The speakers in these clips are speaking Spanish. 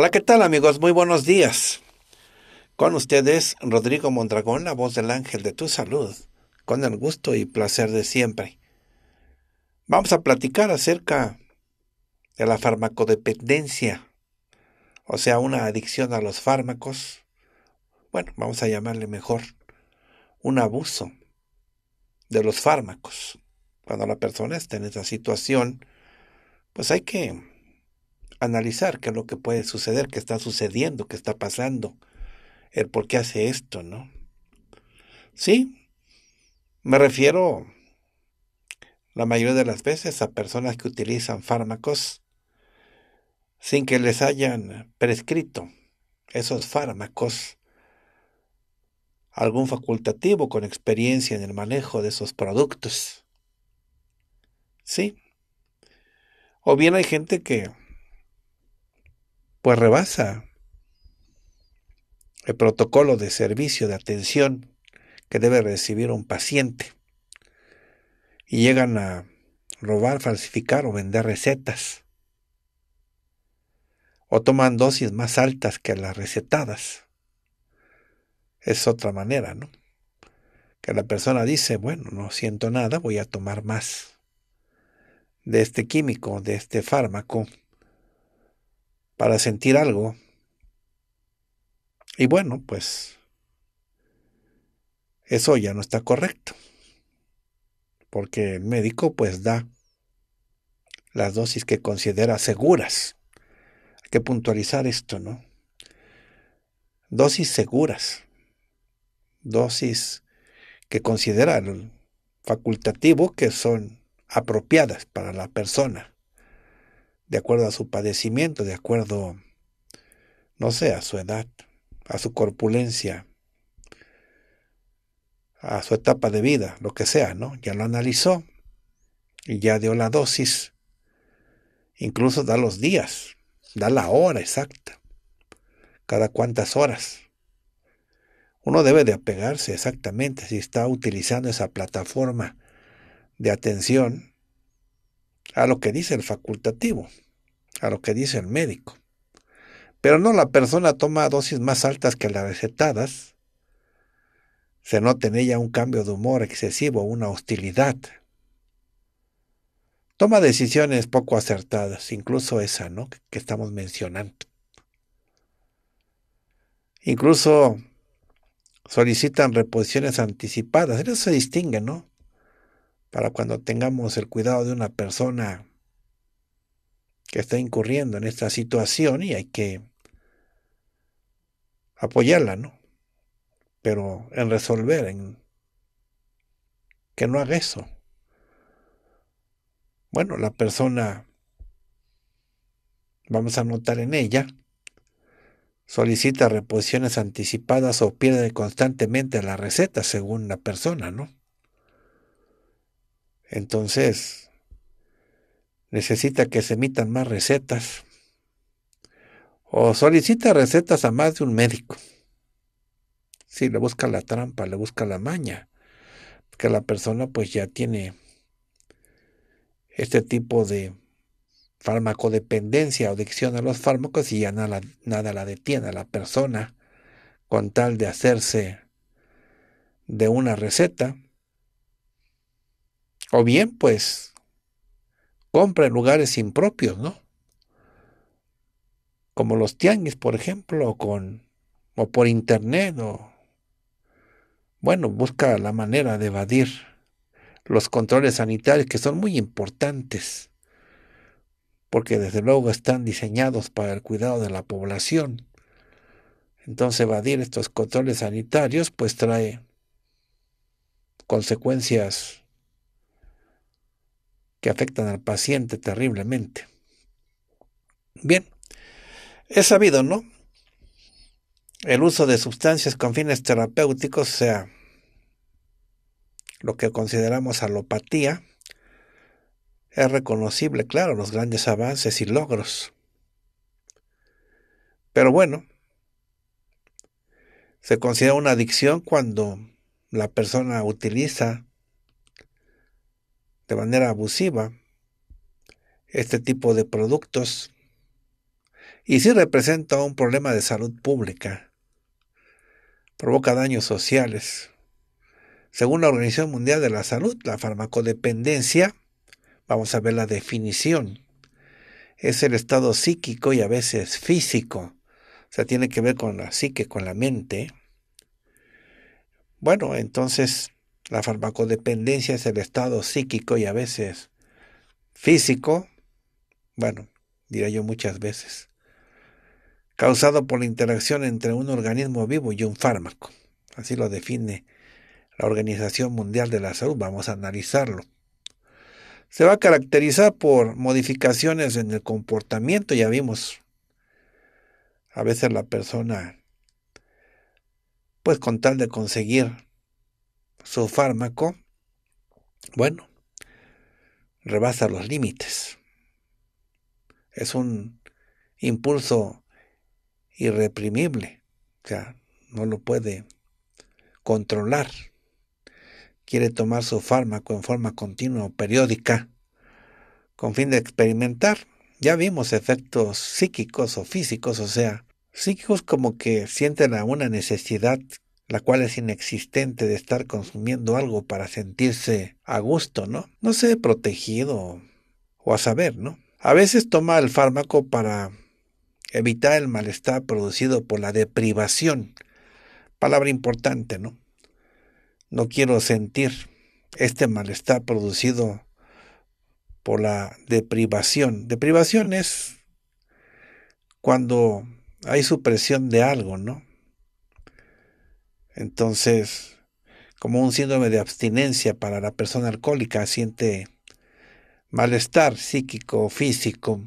Hola, ¿qué tal amigos? Muy buenos días. Con ustedes, Rodrigo Mondragón, la voz del ángel de tu salud, con el gusto y placer de siempre. Vamos a platicar acerca de la farmacodependencia, o sea, una adicción a los fármacos. Bueno, vamos a llamarle mejor un abuso de los fármacos. Cuando la persona está en esa situación, pues hay que analizar qué es lo que puede suceder, qué está sucediendo, qué está pasando, el por qué hace esto, ¿no? Sí, me refiero la mayoría de las veces a personas que utilizan fármacos sin que les hayan prescrito esos fármacos algún facultativo con experiencia en el manejo de esos productos. Sí. O bien hay gente que pues rebasa el protocolo de servicio, de atención que debe recibir un paciente. Y llegan a robar, falsificar o vender recetas. O toman dosis más altas que las recetadas. Es otra manera, ¿no? Que la persona dice, bueno, no siento nada, voy a tomar más de este químico, de este fármaco para sentir algo. Y bueno, pues eso ya no está correcto, porque el médico pues da las dosis que considera seguras. Hay que puntualizar esto, ¿no? Dosis seguras, dosis que considera el facultativo que son apropiadas para la persona de acuerdo a su padecimiento, de acuerdo, no sé, a su edad, a su corpulencia, a su etapa de vida, lo que sea, ¿no? Ya lo analizó y ya dio la dosis, incluso da los días, da la hora exacta, cada cuántas horas. Uno debe de apegarse exactamente si está utilizando esa plataforma de atención a lo que dice el facultativo, a lo que dice el médico. Pero no, la persona toma dosis más altas que las recetadas. Se nota en ella un cambio de humor excesivo, una hostilidad. Toma decisiones poco acertadas, incluso esa, ¿no? Que estamos mencionando. Incluso solicitan reposiciones anticipadas. eso se distingue, ¿no? para cuando tengamos el cuidado de una persona que está incurriendo en esta situación y hay que apoyarla, ¿no? Pero en resolver, en que no haga eso. Bueno, la persona, vamos a notar en ella, solicita reposiciones anticipadas o pierde constantemente la receta según la persona, ¿no? Entonces, necesita que se emitan más recetas o solicita recetas a más de un médico. Si le busca la trampa, le busca la maña, que la persona pues ya tiene este tipo de farmacodependencia o adicción a los fármacos y ya nada, nada la detiene a la persona con tal de hacerse de una receta o bien, pues, compra en lugares impropios, ¿no? Como los tianguis, por ejemplo, o, con, o por internet, o. Bueno, busca la manera de evadir los controles sanitarios que son muy importantes, porque desde luego están diseñados para el cuidado de la población. Entonces evadir estos controles sanitarios pues trae consecuencias que afectan al paciente terriblemente. Bien, es sabido, ¿no? El uso de sustancias con fines terapéuticos, o sea, lo que consideramos alopatía, es reconocible, claro, los grandes avances y logros. Pero bueno, se considera una adicción cuando la persona utiliza de manera abusiva este tipo de productos y sí representa un problema de salud pública. Provoca daños sociales. Según la Organización Mundial de la Salud, la farmacodependencia, vamos a ver la definición, es el estado psíquico y a veces físico. O sea, tiene que ver con la psique, con la mente. Bueno, entonces la farmacodependencia es el estado psíquico y a veces físico, bueno, diría yo muchas veces, causado por la interacción entre un organismo vivo y un fármaco. Así lo define la Organización Mundial de la Salud. Vamos a analizarlo. Se va a caracterizar por modificaciones en el comportamiento, ya vimos. A veces la persona, pues con tal de conseguir su fármaco, bueno, rebasa los límites. Es un impulso irreprimible, o sea, no lo puede controlar. Quiere tomar su fármaco en forma continua o periódica con fin de experimentar. Ya vimos efectos psíquicos o físicos, o sea, psíquicos como que sienten a una necesidad la cual es inexistente de estar consumiendo algo para sentirse a gusto, ¿no? No sé, protegido o a saber, ¿no? A veces toma el fármaco para evitar el malestar producido por la deprivación. Palabra importante, ¿no? No quiero sentir este malestar producido por la deprivación. Deprivación es cuando hay supresión de algo, ¿no? Entonces, como un síndrome de abstinencia para la persona alcohólica, siente malestar psíquico o físico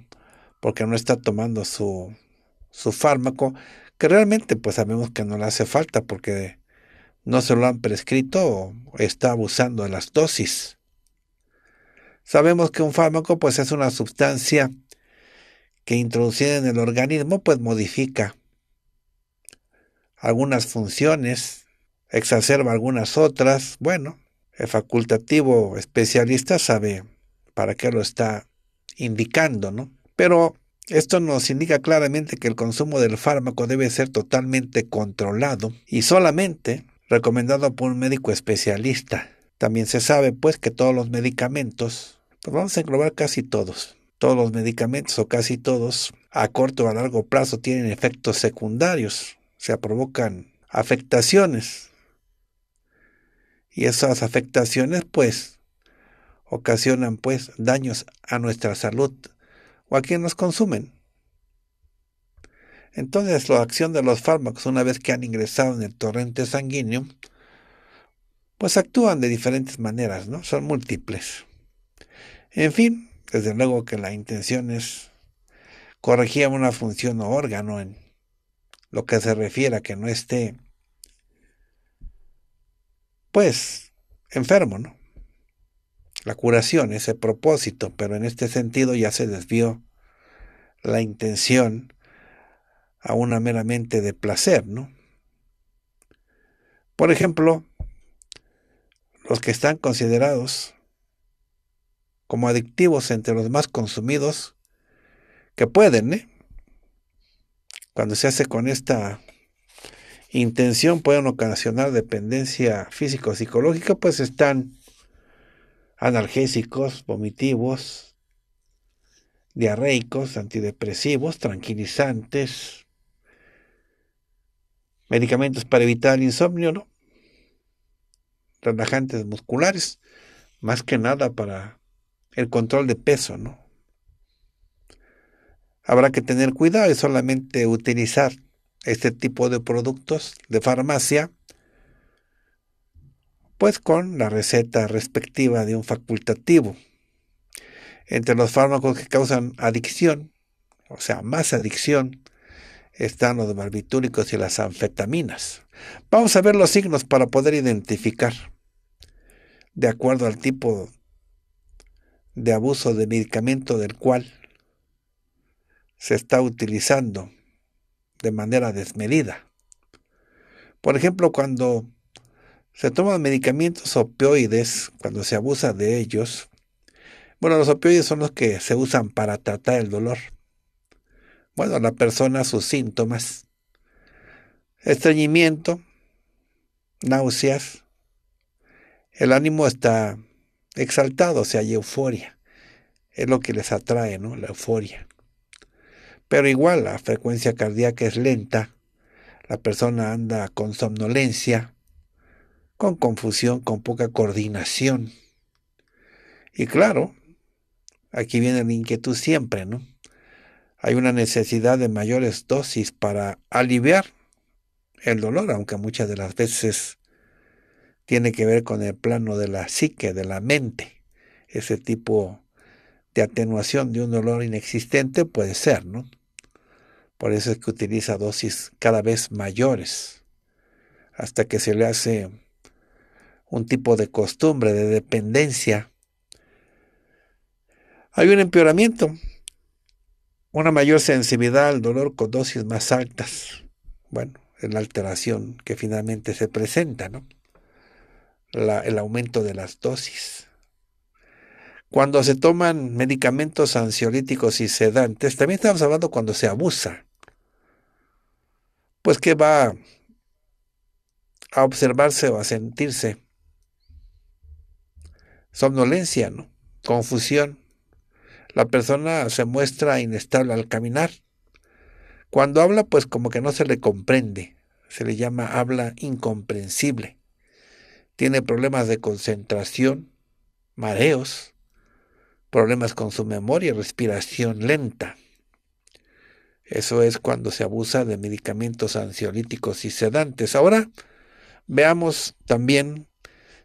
porque no está tomando su, su fármaco, que realmente pues sabemos que no le hace falta porque no se lo han prescrito o está abusando de las dosis. Sabemos que un fármaco pues es una sustancia que introducida en el organismo pues modifica algunas funciones exacerba algunas otras. Bueno, el facultativo especialista sabe para qué lo está indicando, ¿no? Pero esto nos indica claramente que el consumo del fármaco debe ser totalmente controlado y solamente recomendado por un médico especialista. También se sabe pues que todos los medicamentos, pues, vamos a englobar casi todos, todos los medicamentos o casi todos a corto o a largo plazo tienen efectos secundarios, o sea, provocan afectaciones y esas afectaciones pues ocasionan pues daños a nuestra salud o a quien nos consumen. Entonces la acción de los fármacos una vez que han ingresado en el torrente sanguíneo, pues actúan de diferentes maneras, ¿no? Son múltiples. En fin, desde luego que la intención es corregir una función o órgano en lo que se refiere a que no esté pues, enfermo, ¿no? La curación, ese propósito, pero en este sentido ya se desvió la intención a una meramente de placer, ¿no? Por ejemplo, los que están considerados como adictivos entre los más consumidos que pueden, ¿eh? Cuando se hace con esta intención pueden ocasionar dependencia físico-psicológica, pues están analgésicos, vomitivos, diarreicos, antidepresivos, tranquilizantes, medicamentos para evitar el insomnio, ¿no? relajantes musculares, más que nada para el control de peso, ¿no? Habrá que tener cuidado y solamente utilizar este tipo de productos de farmacia, pues con la receta respectiva de un facultativo. Entre los fármacos que causan adicción, o sea, más adicción, están los barbitúricos y las anfetaminas. Vamos a ver los signos para poder identificar, de acuerdo al tipo de abuso de medicamento del cual se está utilizando de manera desmedida. Por ejemplo, cuando se toman medicamentos opioides, cuando se abusa de ellos, bueno, los opioides son los que se usan para tratar el dolor. Bueno, la persona, sus síntomas, estreñimiento, náuseas, el ánimo está exaltado, o sea, hay euforia. Es lo que les atrae, ¿no? La euforia. Pero igual la frecuencia cardíaca es lenta, la persona anda con somnolencia, con confusión, con poca coordinación. Y claro, aquí viene la inquietud siempre, ¿no? Hay una necesidad de mayores dosis para aliviar el dolor, aunque muchas de las veces tiene que ver con el plano de la psique, de la mente. Ese tipo de atenuación de un dolor inexistente puede ser, ¿no? Por eso es que utiliza dosis cada vez mayores, hasta que se le hace un tipo de costumbre, de dependencia. Hay un empeoramiento, una mayor sensibilidad al dolor con dosis más altas. Bueno, es la alteración que finalmente se presenta, ¿no? el aumento de las dosis. Cuando se toman medicamentos ansiolíticos y sedantes, también estamos hablando cuando se abusa pues que va a observarse o a sentirse somnolencia, ¿no? confusión. La persona se muestra inestable al caminar. Cuando habla, pues como que no se le comprende. Se le llama habla incomprensible. Tiene problemas de concentración, mareos, problemas con su memoria, respiración lenta. Eso es cuando se abusa de medicamentos ansiolíticos y sedantes. Ahora veamos también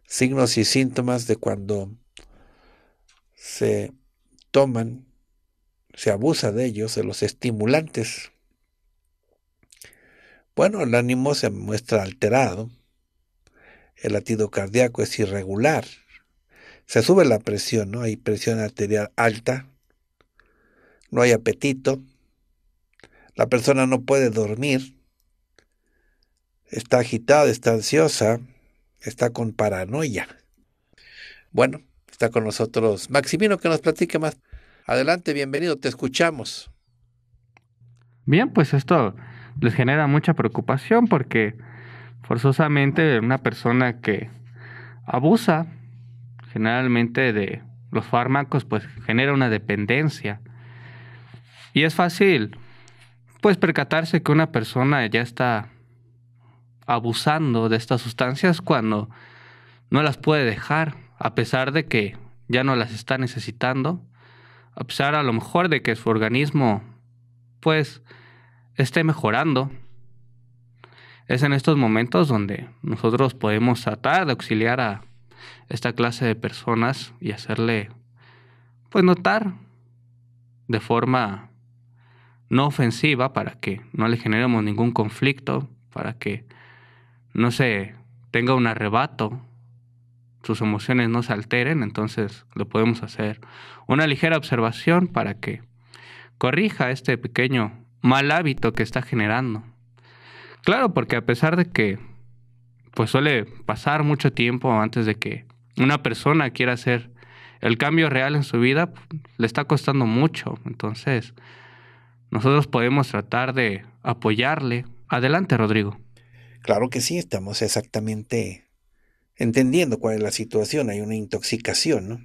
signos y síntomas de cuando se toman, se abusa de ellos, de los estimulantes. Bueno, el ánimo se muestra alterado, el latido cardíaco es irregular, se sube la presión, ¿no? Hay presión arterial alta, no hay apetito, la persona no puede dormir, está agitada, está ansiosa, está con paranoia. Bueno, está con nosotros Maximino que nos platique más. Adelante, bienvenido, te escuchamos. Bien, pues esto les genera mucha preocupación porque forzosamente una persona que abusa generalmente de los fármacos pues genera una dependencia. Y es fácil pues percatarse que una persona ya está abusando de estas sustancias cuando no las puede dejar, a pesar de que ya no las está necesitando, a pesar a lo mejor de que su organismo pues esté mejorando. Es en estos momentos donde nosotros podemos tratar de auxiliar a esta clase de personas y hacerle pues notar de forma no ofensiva para que no le generemos ningún conflicto, para que no se tenga un arrebato, sus emociones no se alteren, entonces lo podemos hacer una ligera observación para que corrija este pequeño mal hábito que está generando. Claro, porque a pesar de que pues suele pasar mucho tiempo antes de que una persona quiera hacer el cambio real en su vida, le está costando mucho, entonces nosotros podemos tratar de apoyarle. Adelante, Rodrigo. Claro que sí, estamos exactamente entendiendo cuál es la situación. Hay una intoxicación, ¿no?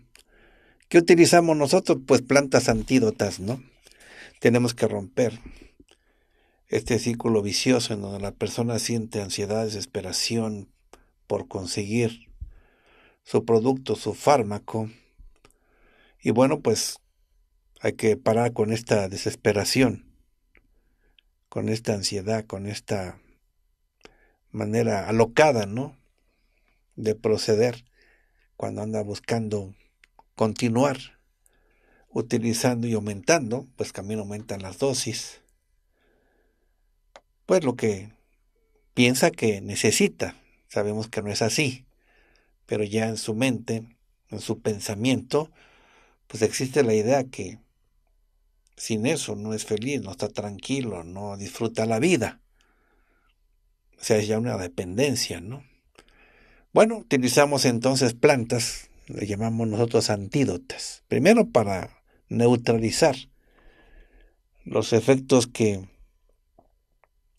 ¿Qué utilizamos nosotros? Pues plantas antídotas, ¿no? Tenemos que romper este círculo vicioso en donde la persona siente ansiedad, desesperación por conseguir su producto, su fármaco. Y bueno, pues hay que parar con esta desesperación, con esta ansiedad, con esta manera alocada, ¿no? De proceder cuando anda buscando continuar utilizando y aumentando, pues también aumentan las dosis, pues lo que piensa que necesita, sabemos que no es así, pero ya en su mente, en su pensamiento, pues existe la idea que sin eso no es feliz, no está tranquilo, no disfruta la vida. O sea, es ya una dependencia, ¿no? Bueno, utilizamos entonces plantas, le llamamos nosotros antídotas. Primero para neutralizar los efectos que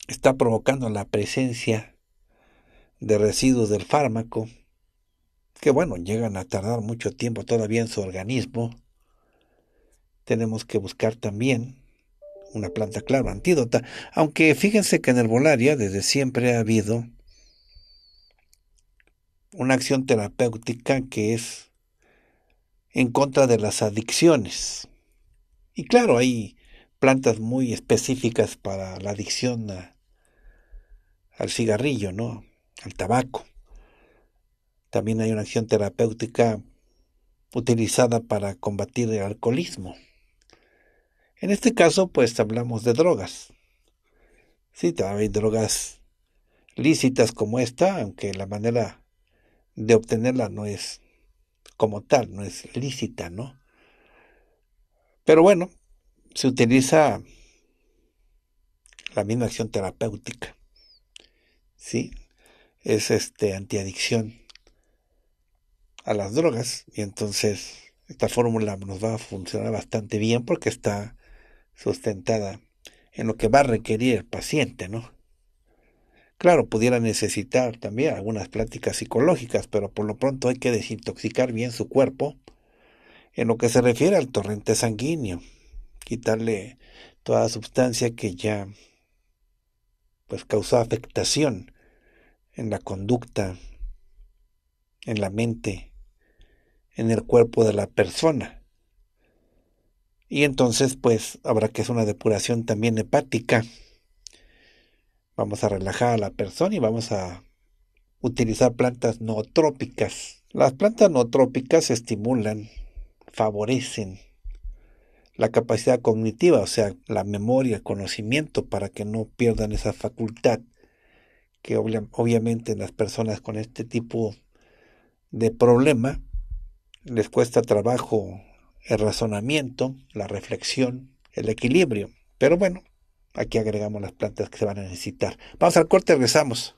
está provocando la presencia de residuos del fármaco, que bueno, llegan a tardar mucho tiempo todavía en su organismo, tenemos que buscar también una planta, clara, antídota. Aunque fíjense que en el herbolaria desde siempre ha habido una acción terapéutica que es en contra de las adicciones. Y claro, hay plantas muy específicas para la adicción al cigarrillo, ¿no? Al tabaco. También hay una acción terapéutica utilizada para combatir el alcoholismo. En este caso, pues hablamos de drogas. Sí, también hay drogas lícitas como esta, aunque la manera de obtenerla no es como tal, no es lícita, ¿no? Pero bueno, se utiliza la misma acción terapéutica. ¿Sí? Es este antiadicción a las drogas y entonces esta fórmula nos va a funcionar bastante bien porque está sustentada en lo que va a requerir el paciente, ¿no? Claro, pudiera necesitar también algunas pláticas psicológicas, pero por lo pronto hay que desintoxicar bien su cuerpo en lo que se refiere al torrente sanguíneo, quitarle toda sustancia que ya pues causó afectación en la conducta, en la mente, en el cuerpo de la persona. Y entonces pues habrá que hacer una depuración también hepática. Vamos a relajar a la persona y vamos a utilizar plantas nootrópicas. Las plantas nootrópicas estimulan, favorecen la capacidad cognitiva, o sea, la memoria, el conocimiento, para que no pierdan esa facultad que obviamente obviamente las personas con este tipo de problema les cuesta trabajo el razonamiento, la reflexión, el equilibrio. Pero bueno, aquí agregamos las plantas que se van a necesitar. Vamos al corte, regresamos.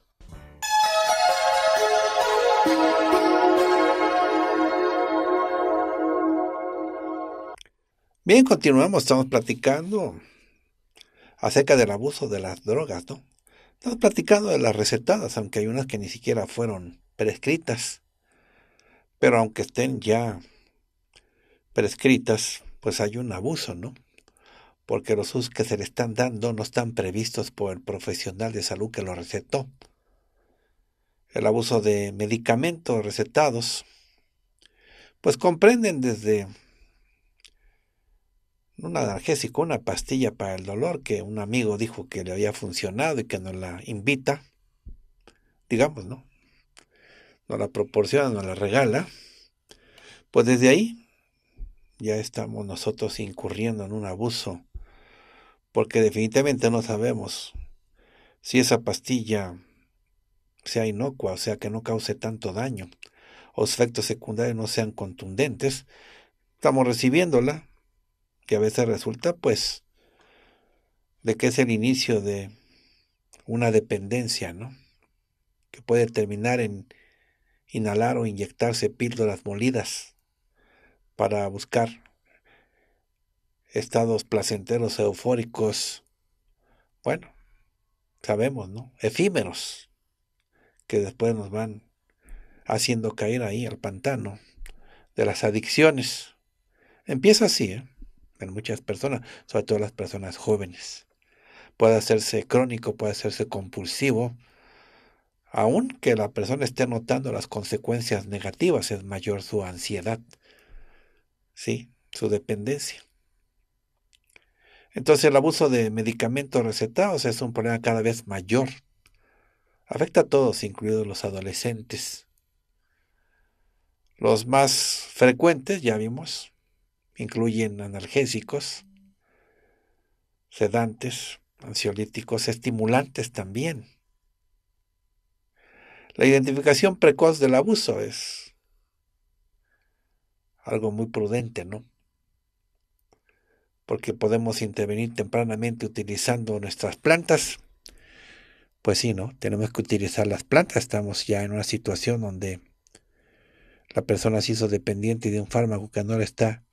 Bien, continuamos, estamos platicando acerca del abuso de las drogas, ¿no? Estamos platicando de las recetadas, aunque hay unas que ni siquiera fueron prescritas, pero aunque estén ya prescritas, pues hay un abuso, ¿no? Porque los usos que se le están dando no están previstos por el profesional de salud que lo recetó. El abuso de medicamentos recetados, pues comprenden desde un analgésico, una pastilla para el dolor que un amigo dijo que le había funcionado y que nos la invita, digamos, ¿no? Nos la proporciona, nos la regala. Pues desde ahí ya estamos nosotros incurriendo en un abuso, porque definitivamente no sabemos si esa pastilla sea inocua, o sea, que no cause tanto daño, o efectos secundarios no sean contundentes, estamos recibiéndola, que a veces resulta, pues, de que es el inicio de una dependencia, ¿no? Que puede terminar en inhalar o inyectarse píldoras molidas para buscar estados placenteros, eufóricos, bueno, sabemos, ¿no? Efímeros, que después nos van haciendo caer ahí al pantano de las adicciones. Empieza así, ¿eh? En muchas personas, sobre todo las personas jóvenes. Puede hacerse crónico, puede hacerse compulsivo, aun que la persona esté notando las consecuencias negativas, es mayor su ansiedad ¿sí? Su dependencia. Entonces el abuso de medicamentos recetados es un problema cada vez mayor. Afecta a todos, incluidos los adolescentes. Los más frecuentes, ya vimos, incluyen analgésicos, sedantes, ansiolíticos, estimulantes también. La identificación precoz del abuso es algo muy prudente, ¿no? Porque podemos intervenir tempranamente utilizando nuestras plantas. Pues sí, ¿no? Tenemos que utilizar las plantas. Estamos ya en una situación donde la persona se hizo dependiente de un fármaco que no le está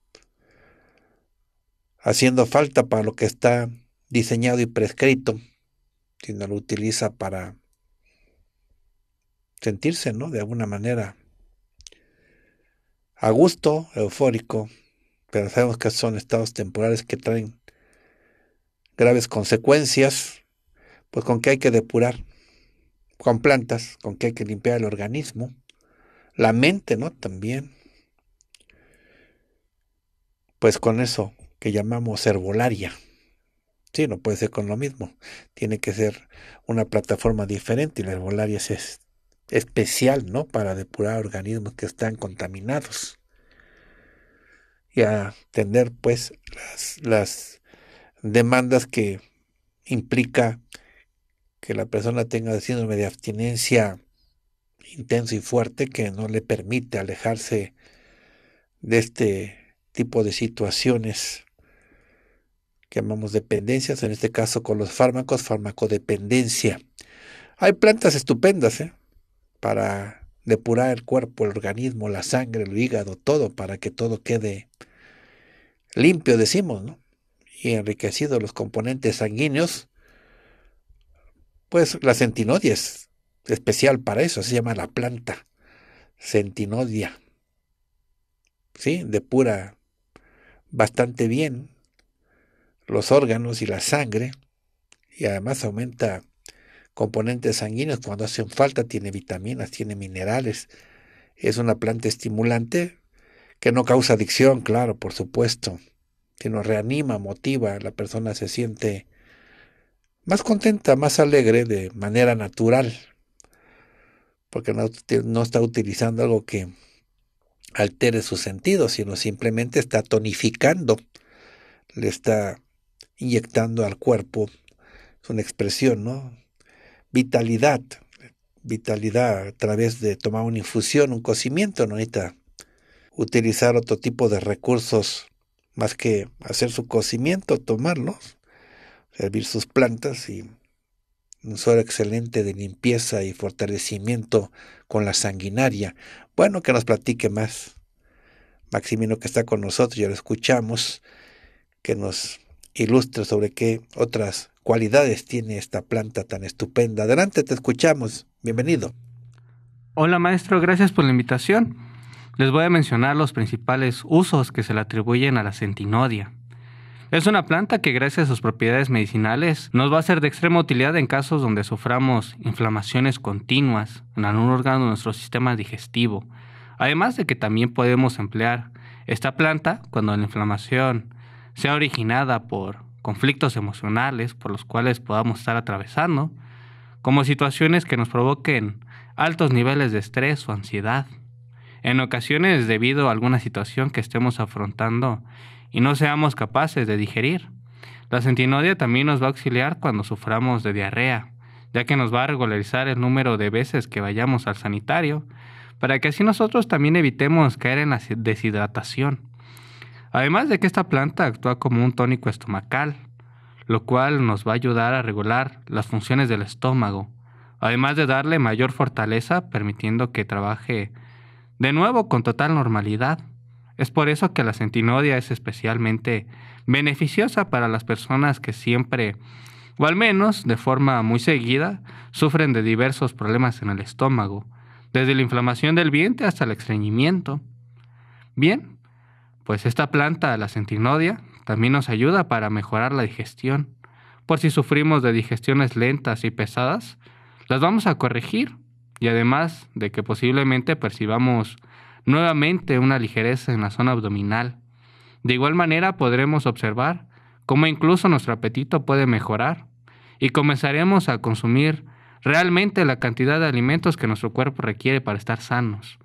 haciendo falta para lo que está diseñado y prescrito, sino lo utiliza para sentirse, ¿no? De alguna manera a gusto, eufórico, pero sabemos que son estados temporales que traen graves consecuencias, pues con que hay que depurar, con plantas, con que hay que limpiar el organismo, la mente, ¿no? También. Pues con eso que llamamos herbolaria. Sí, no puede ser con lo mismo. Tiene que ser una plataforma diferente y la herbolaria es especial, ¿no? Para depurar organismos que están contaminados y a atender, pues, las, demandas que implica que la persona tenga síndrome de abstinencia intenso y fuerte que no le permite alejarse de este tipo de situaciones que llamamos dependencias, en este caso con los fármacos, farmacodependencia. Hay plantas estupendas, ¿eh? para depurar el cuerpo, el organismo, la sangre, el hígado, todo, para que todo quede limpio, decimos, ¿no? Y enriquecido los componentes sanguíneos, pues la centinodia es especial para eso, se llama la planta centinodia. ¿Sí? Depura bastante bien los órganos y la sangre y además aumenta componentes sanguíneos cuando hacen falta, tiene vitaminas, tiene minerales. Es una planta estimulante que no causa adicción, claro, por supuesto, sino reanima, motiva, la persona se siente más contenta, más alegre de manera natural, porque no, está utilizando algo que altere sus sentidos, sino simplemente está tonificando, le está inyectando al cuerpo. Es una expresión, ¿no? vitalidad, vitalidad a través de tomar una infusión, un cocimiento, no necesita utilizar otro tipo de recursos más que hacer su cocimiento, tomarlos, servir sus plantas y un suelo excelente de limpieza y fortalecimiento con la sanguinaria. Bueno, que nos platique más. Maximino que está con nosotros, ya lo escuchamos, que nos ilustre sobre qué otras cualidades tiene esta planta tan estupenda. Adelante, te escuchamos. Bienvenido. Hola maestro, gracias por la invitación. Les voy a mencionar los principales usos que se le atribuyen a la centinodia. Es una planta que gracias a sus propiedades medicinales nos va a ser de extrema utilidad en casos donde suframos inflamaciones continuas en algún órgano de nuestro sistema digestivo. Además de que también podemos emplear esta planta cuando la inflamación sea originada por conflictos emocionales por los cuales podamos estar atravesando, como situaciones que nos provoquen altos niveles de estrés o ansiedad, en ocasiones debido a alguna situación que estemos afrontando y no seamos capaces de digerir. La centinodia también nos va a auxiliar cuando suframos de diarrea, ya que nos va a regularizar el número de veces que vayamos al sanitario, para que así nosotros también evitemos caer en la deshidratación. Además de que esta planta actúa como un tónico estomacal, lo cual nos va a ayudar a regular las funciones del estómago, además de darle mayor fortaleza permitiendo que trabaje de nuevo con total normalidad. Es por eso que la centinodia es especialmente beneficiosa para las personas que siempre, o al menos de forma muy seguida, sufren de diversos problemas en el estómago, desde la inflamación del vientre hasta el estreñimiento. Bien, pues esta planta, la centinodia, también nos ayuda para mejorar la digestión. Por si sufrimos de digestiones lentas y pesadas, las vamos a corregir y además de que posiblemente percibamos nuevamente una ligereza en la zona abdominal. De igual manera podremos observar cómo incluso nuestro apetito puede mejorar y comenzaremos a consumir realmente la cantidad de alimentos que nuestro cuerpo requiere para estar sanos.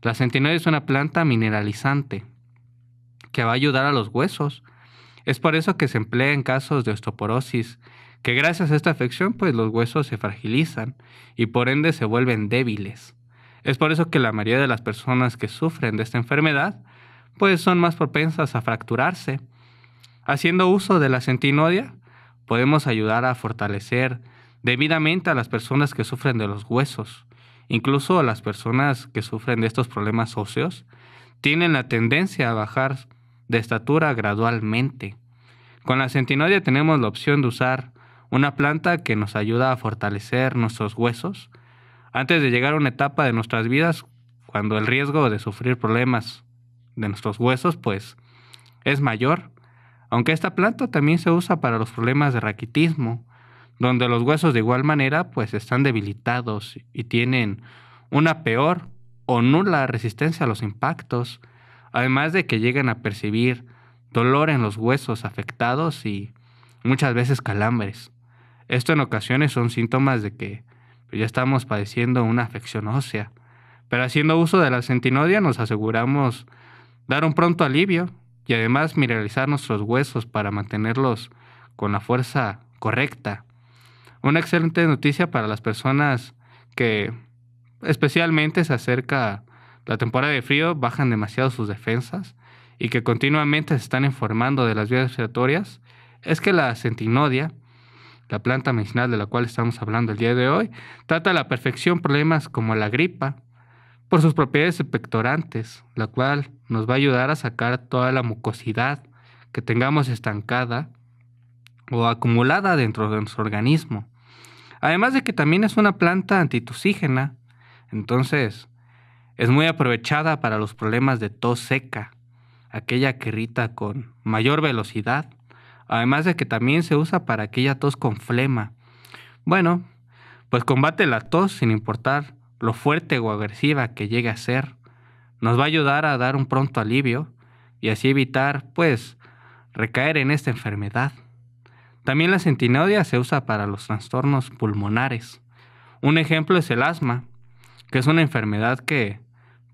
La centinodia es una planta mineralizante que va a ayudar a los huesos. Es por eso que se emplea en casos de osteoporosis, que gracias a esta afección pues los huesos se fragilizan y por ende se vuelven débiles. Es por eso que la mayoría de las personas que sufren de esta enfermedad pues son más propensas a fracturarse. Haciendo uso de la centinodia, podemos ayudar a fortalecer debidamente a las personas que sufren de los huesos. Incluso las personas que sufren de estos problemas óseos tienen la tendencia a bajar de estatura gradualmente. Con la centinodia tenemos la opción de usar una planta que nos ayuda a fortalecer nuestros huesos antes de llegar a una etapa de nuestras vidas cuando el riesgo de sufrir problemas de nuestros huesos pues es mayor, aunque esta planta también se usa para los problemas de raquitismo, donde los huesos de igual manera pues están debilitados y tienen una peor o nula resistencia a los impactos además de que llegan a percibir dolor en los huesos afectados y muchas veces calambres. Esto en ocasiones son síntomas de que pues, ya estamos padeciendo una afección ósea, pero haciendo uso de la centinodia nos aseguramos dar un pronto alivio y además mineralizar nuestros huesos para mantenerlos con la fuerza correcta. Una excelente noticia para las personas que especialmente se acerca la temporada de frío bajan demasiado sus defensas y que continuamente se están informando de las vías respiratorias, es que la centinodia, la planta medicinal de la cual estamos hablando el día de hoy, trata a la perfección problemas como la gripa, por sus propiedades expectorantes, la cual nos va a ayudar a sacar toda la mucosidad que tengamos estancada o acumulada dentro de nuestro organismo. Además de que también es una planta antitusígena, entonces es muy aprovechada para los problemas de tos seca, aquella que irrita con mayor velocidad, además de que también se usa para aquella tos con flema. Bueno, pues combate la tos sin importar lo fuerte o agresiva que llegue a ser. Nos va a ayudar a dar un pronto alivio y así evitar, pues, recaer en esta enfermedad. También la centinodia se usa para los trastornos pulmonares. Un ejemplo es el asma, que es una enfermedad que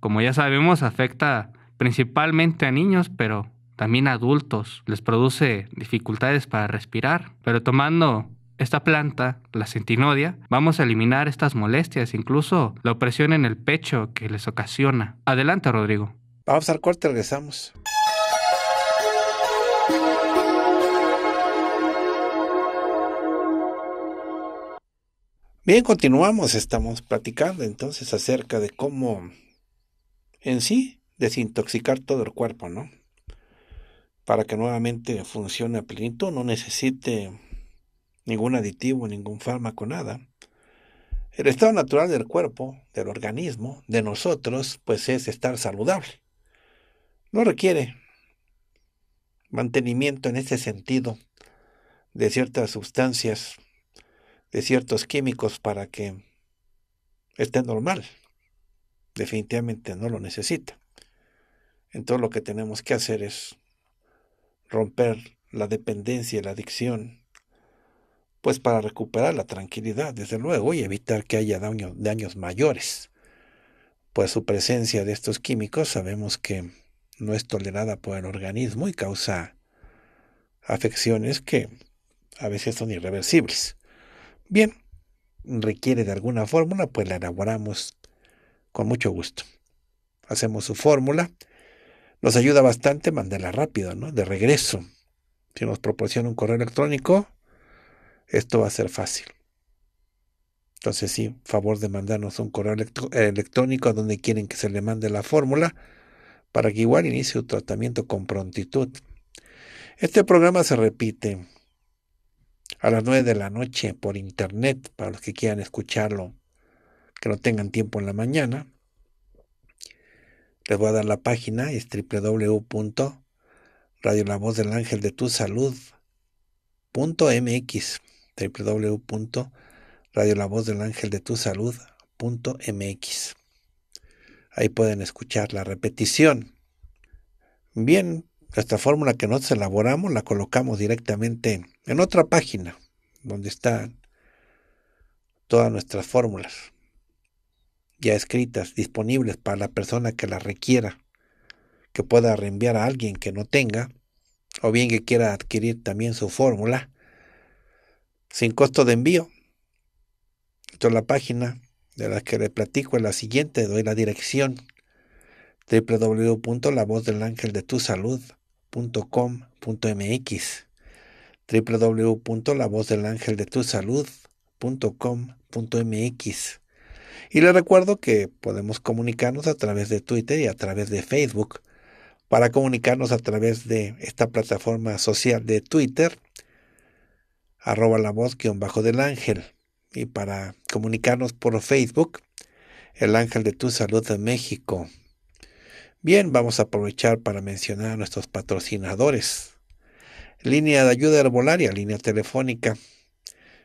como ya sabemos, afecta principalmente a niños, pero también a adultos. Les produce dificultades para respirar. Pero tomando esta planta, la centinodia, vamos a eliminar estas molestias, incluso la opresión en el pecho que les ocasiona. Adelante, Rodrigo. Vamos al corte, regresamos. Bien, continuamos. Estamos platicando entonces acerca de cómo en sí desintoxicar todo el cuerpo, ¿no? Para que nuevamente funcione a plenitud, no necesite ningún aditivo, ningún fármaco, nada. El estado natural del cuerpo, del organismo, de nosotros, pues es estar saludable. No requiere mantenimiento en ese sentido de ciertas sustancias, de ciertos químicos para que esté normal definitivamente no lo necesita. Entonces lo que tenemos que hacer es romper la dependencia y la adicción, pues para recuperar la tranquilidad, desde luego, y evitar que haya daños mayores, pues su presencia de estos químicos sabemos que no es tolerada por el organismo y causa afecciones que a veces son irreversibles. Bien, requiere de alguna fórmula, pues la elaboramos con mucho gusto. Hacemos su fórmula. Nos ayuda bastante mandarla rápido, ¿no? De regreso. Si nos proporciona un correo electrónico, esto va a ser fácil. Entonces sí, favor de mandarnos un correo electrónico a donde quieren que se le mande la fórmula para que igual inicie su tratamiento con prontitud. Este programa se repite a las 9 de la noche por internet para los que quieran escucharlo que no tengan tiempo en la mañana. Les voy a dar la página, es www.radiolavozdelangeldetusalud.mx www.radiolavozdelangeldetusalud.mx Ahí pueden escuchar la repetición. Bien, esta fórmula que nosotros elaboramos la colocamos directamente en otra página donde están todas nuestras fórmulas ya escritas, disponibles para la persona que las requiera, que pueda reenviar a alguien que no tenga, o bien que quiera adquirir también su fórmula, sin costo de envío. Entonces la página de la que le platico es la siguiente, doy la dirección www.lavozdelangeldetusalud.com.mx www.lavozdelangeldetusalud.com.mx y les recuerdo que podemos comunicarnos a través de Twitter y a través de Facebook. Para comunicarnos a través de esta plataforma social de Twitter, arroba la voz guión bajo del ángel. Y para comunicarnos por Facebook, el ángel de tu salud de México. Bien, vamos a aprovechar para mencionar a nuestros patrocinadores. Línea de ayuda herbolaria, línea telefónica.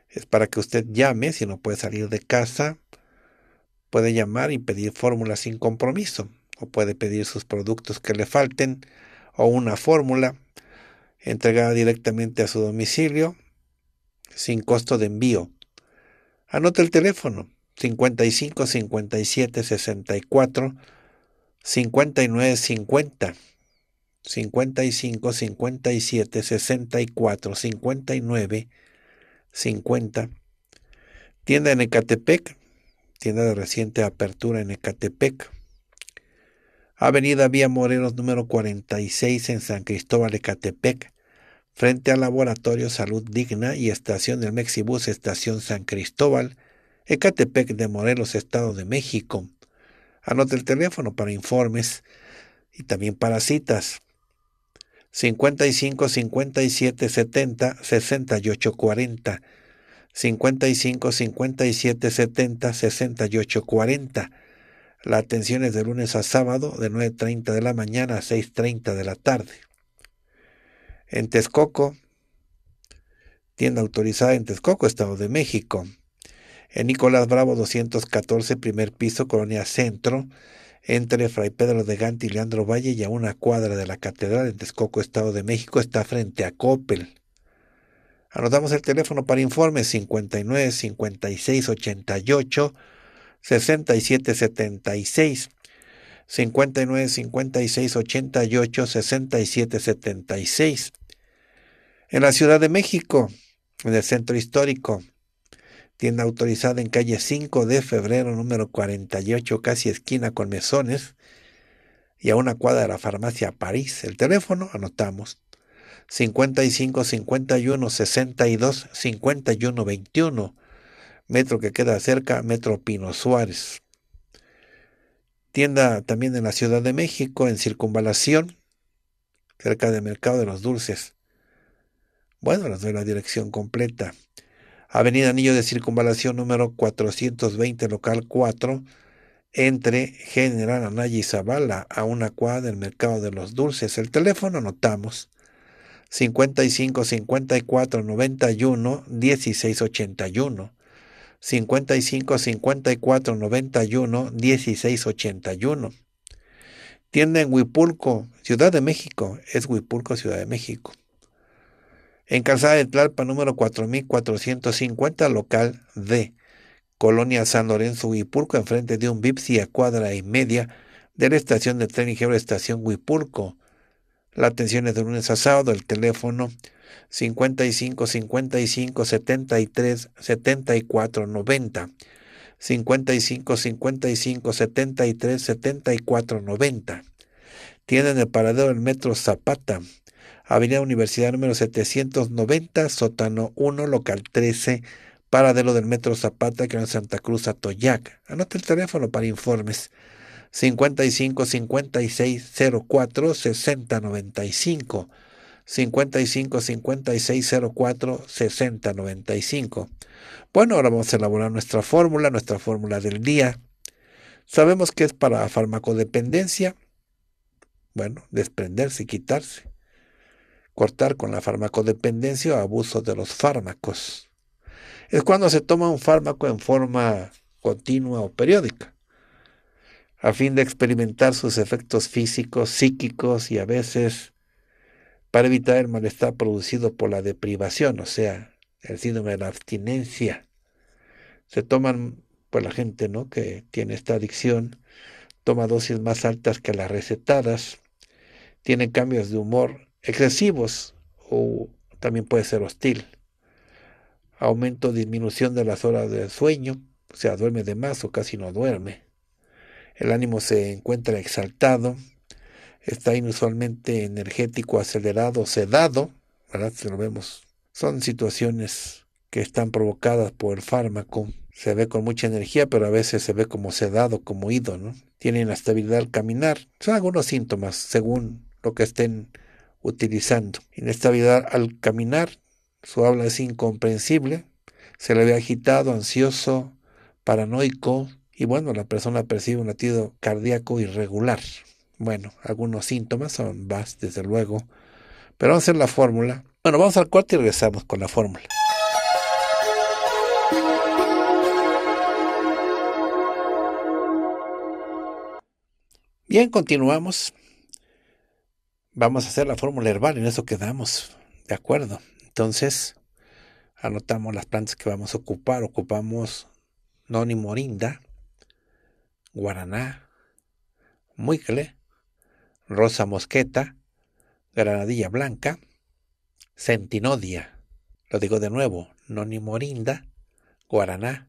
Es para que usted llame si no puede salir de casa Puede llamar y pedir fórmula sin compromiso, o puede pedir sus productos que le falten, o una fórmula entregada directamente a su domicilio, sin costo de envío. Anota el teléfono 55 57 64 59 50 55 57 64 59 50 Tienda en Ecatepec tienda de reciente apertura en Ecatepec. Avenida Vía Morelos número 46 en San Cristóbal, Ecatepec, frente al Laboratorio Salud Digna y Estación del Mexibus, Estación San Cristóbal, Ecatepec de Morelos, Estado de México. Anote el teléfono para informes y también para citas. 55 57 70 68 40 55 57 70 68 40. La atención es de lunes a sábado de 9.30 de la mañana a 6.30 de la tarde. En Texcoco, tienda autorizada en Texcoco, Estado de México. En Nicolás Bravo 214, primer piso, Colonia Centro, entre Fray Pedro de Gante y Leandro Valle y a una cuadra de la Catedral en Texcoco, Estado de México, está frente a Coppel. Anotamos el teléfono para informes 59 56 88 67 76 59 56 88 67 76. En la Ciudad de México, en el centro histórico, tienda autorizada en calle 5 de febrero, número 48, casi esquina con mesones, y a una cuadra de la farmacia París. El teléfono, anotamos 55 51 62 51 21, metro que queda cerca, metro Pino Suárez. Tienda también en la Ciudad de México, en Circunvalación, cerca del Mercado de los Dulces. Bueno, les doy la dirección completa. Avenida Anillo de Circunvalación número 420, local 4, entre General Anaya y Zavala, a una cuadra del Mercado de los Dulces. El teléfono anotamos 55 54 91 16 81. 55 54 91 16 81. Tienda en Huipulco, Ciudad de México. Es Huipulco, Ciudad de México. En Calzada de Tlalpa, número 4450, local D. Colonia San Lorenzo, Huipulco, enfrente de un Vipsi a cuadra y media de la estación de tren ligero Estación Huipulco la atención es de lunes a sábado. El teléfono 55 55 73 74 90. 55 55 73 74 90. Tienen el paradero del Metro Zapata, Avenida Universidad número 790, sótano 1, local 13, paradero del Metro Zapata, que en Santa Cruz, Atoyac. Anota el teléfono para informes. 55 56 04 60 95. 55 56 04 60 95. Bueno, ahora vamos a elaborar nuestra fórmula, nuestra fórmula del día. Sabemos que es para farmacodependencia. Bueno, desprenderse, quitarse. Cortar con la farmacodependencia o abuso de los fármacos. Es cuando se toma un fármaco en forma continua o periódica a fin de experimentar sus efectos físicos, psíquicos y a veces para evitar el malestar producido por la deprivación, o sea, el síndrome de la abstinencia. Se toman, pues la gente ¿no? que tiene esta adicción, toma dosis más altas que las recetadas, tienen cambios de humor excesivos o también puede ser hostil. Aumento o disminución de las horas de sueño, o sea, duerme de más o casi no duerme el ánimo se encuentra exaltado, está inusualmente energético, acelerado, sedado, lo vemos, son situaciones que están provocadas por el fármaco. Se ve con mucha energía, pero a veces se ve como sedado, como ido, ¿no? Tiene inestabilidad al caminar. Son algunos síntomas según lo que estén utilizando. Inestabilidad al caminar, su habla es incomprensible, se le ve agitado, ansioso, paranoico, y bueno, la persona percibe un latido cardíaco irregular. Bueno, algunos síntomas son más, desde luego, pero vamos a hacer la fórmula. Bueno, vamos al cuarto y regresamos con la fórmula. Bien, continuamos. Vamos a hacer la fórmula herbal, en eso quedamos, ¿de acuerdo? Entonces, anotamos las plantas que vamos a ocupar. Ocupamos noni morinda, Guaraná, Muicle, Rosa Mosqueta, Granadilla Blanca, Centinodia, lo digo de nuevo, noni morinda, Guaraná,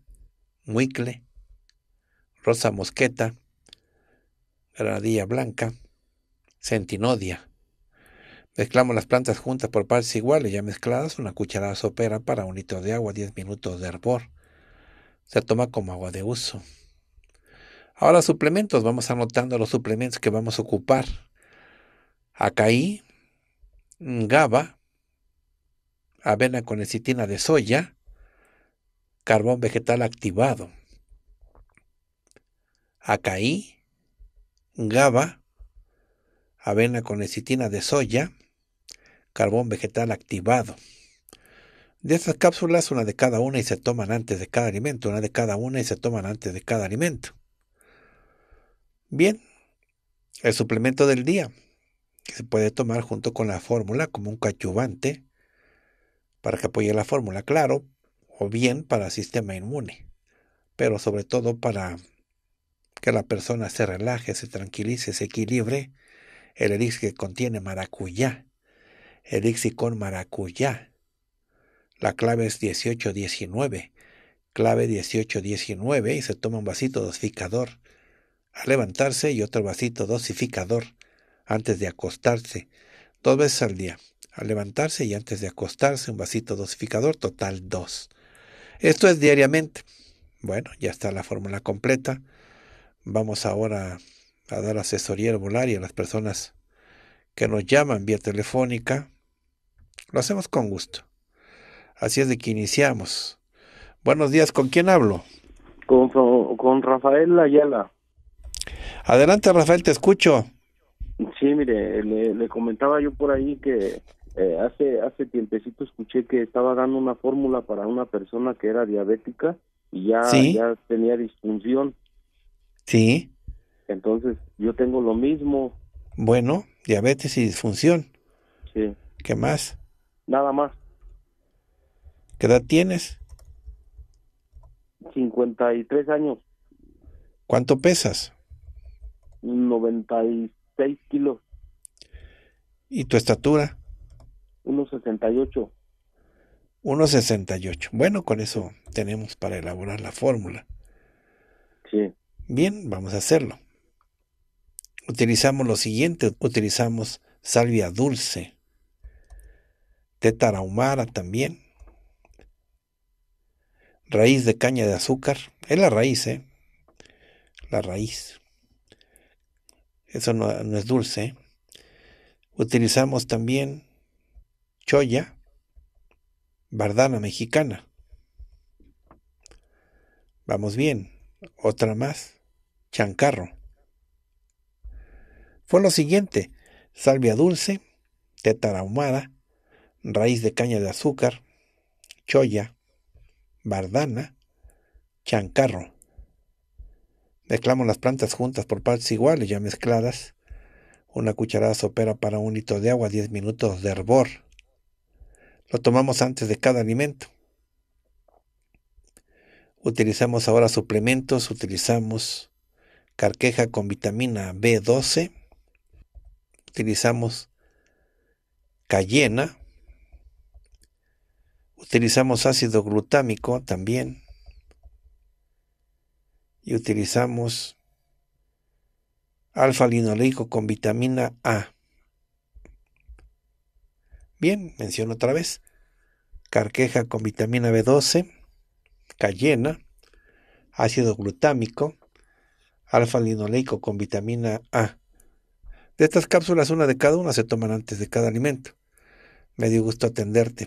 Muicle, Rosa Mosqueta, Granadilla Blanca, Centinodia. Mezclamos las plantas juntas por partes iguales, ya mezcladas, una cucharada sopera para un litro de agua, 10 minutos de hervor. Se toma como agua de uso. Ahora suplementos, vamos anotando los suplementos que vamos a ocupar. Acaí, GABA, avena con lecitina de soya, carbón vegetal activado. Acaí, GABA, avena con lecitina de soya, carbón vegetal activado. De estas cápsulas, una de cada una y se toman antes de cada alimento, una de cada una y se toman antes de cada alimento. Bien, el suplemento del día, que se puede tomar junto con la fórmula como un cachubante para que apoye la fórmula, claro, o bien para sistema inmune, pero sobre todo para que la persona se relaje, se tranquilice, se equilibre. El elixir que contiene maracuyá, elixir con maracuyá. La clave es 18-19, clave 18-19 y se toma un vasito dosificador a levantarse y otro vasito dosificador antes de acostarse, dos veces al día. a levantarse y antes de acostarse, un vasito dosificador, total dos. Esto es diariamente. Bueno, ya está la fórmula completa. Vamos ahora a dar asesoría herbolaria a las personas que nos llaman vía telefónica. Lo hacemos con gusto. Así es de que iniciamos. Buenos días, ¿con quién hablo? Con, con Rafael Ayala. Adelante, Rafael, te escucho. Sí, mire, le, comentaba yo por ahí que eh, hace hace tiempecito escuché que estaba dando una fórmula para una persona que era diabética y ya, ya tenía disfunción. Sí. Entonces, yo tengo lo mismo. Bueno, diabetes y disfunción. Sí. ¿Qué más? Nada más. ¿Qué edad tienes? 53 años. ¿Cuánto pesas? 96 kilos. ¿Y tu estatura? 1,68. 1,68. Bueno, con eso tenemos para elaborar la fórmula. Sí. Bien, vamos a hacerlo. Utilizamos lo siguiente, utilizamos salvia dulce, tétara ahumara también, raíz de caña de azúcar, es la raíz, ¿eh? La raíz eso no, es dulce. Utilizamos también choya, bardana mexicana. Vamos bien. Otra más, chancarro. Fue lo siguiente, salvia dulce, tétara ahumada, raíz de caña de azúcar, choya, bardana, chancarro. Mezclamos las plantas juntas por partes iguales, ya mezcladas. Una cucharada sopera para un litro de agua, 10 minutos de hervor. Lo tomamos antes de cada alimento. Utilizamos ahora suplementos, utilizamos carqueja con vitamina B12, utilizamos cayena, utilizamos ácido glutámico también, y utilizamos alfa-linoleico con vitamina A. Bien, menciono otra vez, carqueja con vitamina B12, cayena, ácido glutámico, alfa-linoleico con vitamina A. De estas cápsulas, una de cada una se toman antes de cada alimento. Me dio gusto atenderte.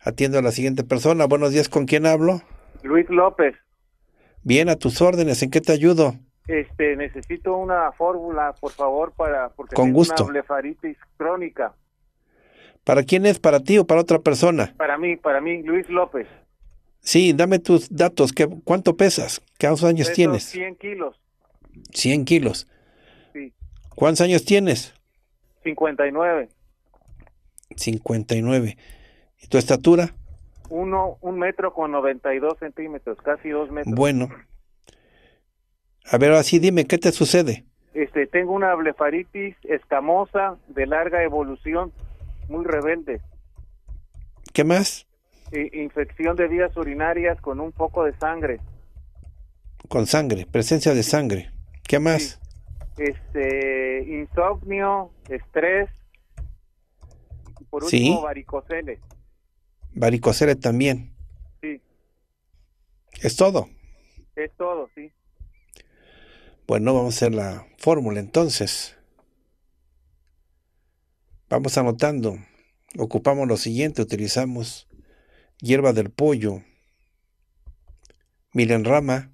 Atiendo a la siguiente persona. Buenos días, ¿con quién hablo? Luis López. Bien, a tus órdenes, ¿en qué te ayudo? Este, necesito una fórmula, por favor, para porque Con tengo gusto. una blefaritis crónica. ¿Para quién es? ¿Para ti o para otra persona? Para mí, para mí, Luis López. Sí, dame tus datos. ¿Qué, ¿Cuánto pesas? ¿Cuántos años tienes? 100 kilos. 100 kilos. ¿Cuántos años tienes? 59. 59. ¿Y tu estatura? uno, un metro con 92 centímetros, casi dos metros. Bueno. A ver, así dime, ¿qué te sucede? Este, tengo una blefaritis escamosa de larga evolución, muy rebelde. ¿Qué más? E, infección de vías urinarias con un poco de sangre. Con sangre, presencia de sangre. ¿Qué más? Este, insomnio, estrés, por último, ¿Sí? varicocele también. Sí. ¿Es todo? Es todo, sí. Bueno, vamos a hacer la fórmula entonces. Vamos anotando. Ocupamos lo siguiente, utilizamos hierba del pollo, milenrama,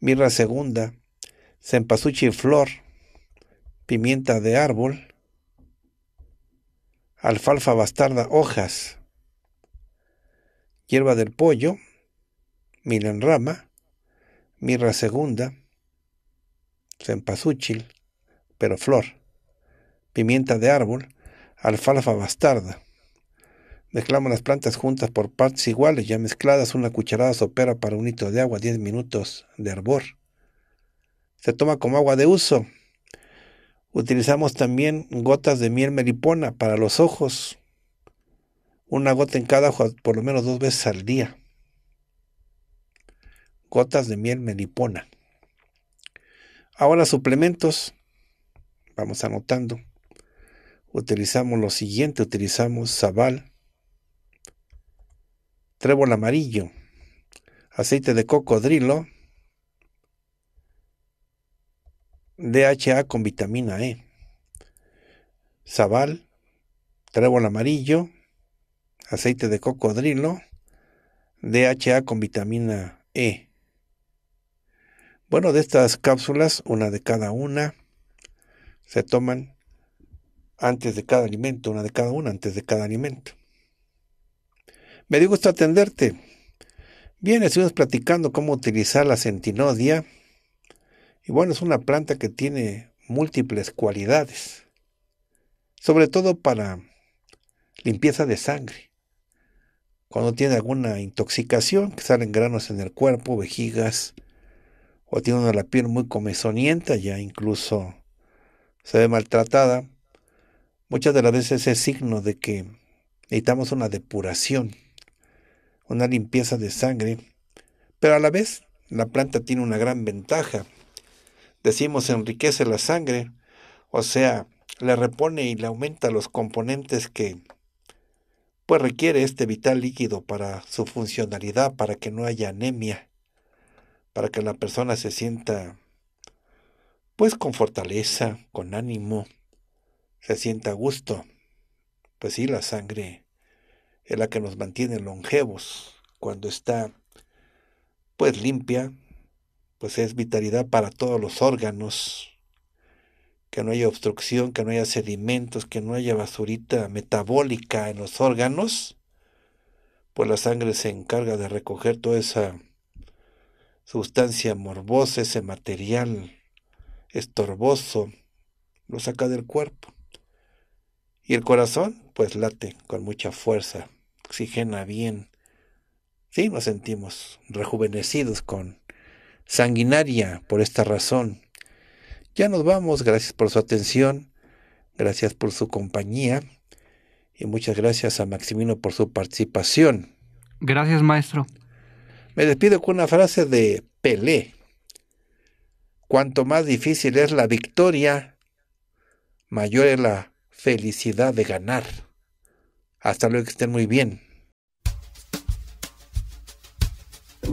mirra segunda, y flor, pimienta de árbol, alfalfa bastarda, hojas, hierba del pollo, rama, mirra segunda, cempasúchil, pero flor, pimienta de árbol, alfalfa bastarda. Mezclamos las plantas juntas por partes iguales, ya mezcladas, una cucharada sopera para un litro de agua, 10 minutos de hervor. Se toma como agua de uso, Utilizamos también gotas de miel melipona para los ojos. Una gota en cada ojo por lo menos dos veces al día. Gotas de miel melipona. Ahora suplementos. Vamos anotando. Utilizamos lo siguiente. Utilizamos sabal. Trébol amarillo. Aceite de cocodrilo DHA con vitamina E, zabal, trébol amarillo, aceite de cocodrilo, DHA con vitamina E. Bueno, de estas cápsulas, una de cada una, se toman antes de cada alimento, una de cada una, antes de cada alimento. Me dio gusto atenderte. Bien, estuvimos platicando cómo utilizar la centinodia y bueno, es una planta que tiene múltiples cualidades, sobre todo para limpieza de sangre. Cuando tiene alguna intoxicación, que salen granos en el cuerpo, vejigas, o tiene una la piel muy comezonienta, ya incluso se ve maltratada, muchas de las veces es signo de que necesitamos una depuración, una limpieza de sangre, pero a la vez la planta tiene una gran ventaja Decimos enriquece la sangre, o sea, le repone y le aumenta los componentes que pues requiere este vital líquido para su funcionalidad, para que no haya anemia, para que la persona se sienta pues con fortaleza, con ánimo, se sienta a gusto. Pues sí, la sangre es la que nos mantiene longevos cuando está pues limpia, pues es vitalidad para todos los órganos, que no haya obstrucción, que no haya sedimentos, que no haya basurita metabólica en los órganos, pues la sangre se encarga de recoger toda esa sustancia morbosa, ese material estorboso, lo saca del cuerpo. Y el corazón, pues late con mucha fuerza, oxigena bien. Sí, nos sentimos rejuvenecidos con sanguinaria por esta razón. Ya nos vamos, gracias por su atención, gracias por su compañía y muchas gracias a Maximino por su participación. Gracias, maestro. Me despido con una frase de Pelé. Cuanto más difícil es la victoria, mayor es la felicidad de ganar. Hasta luego, que estén muy bien.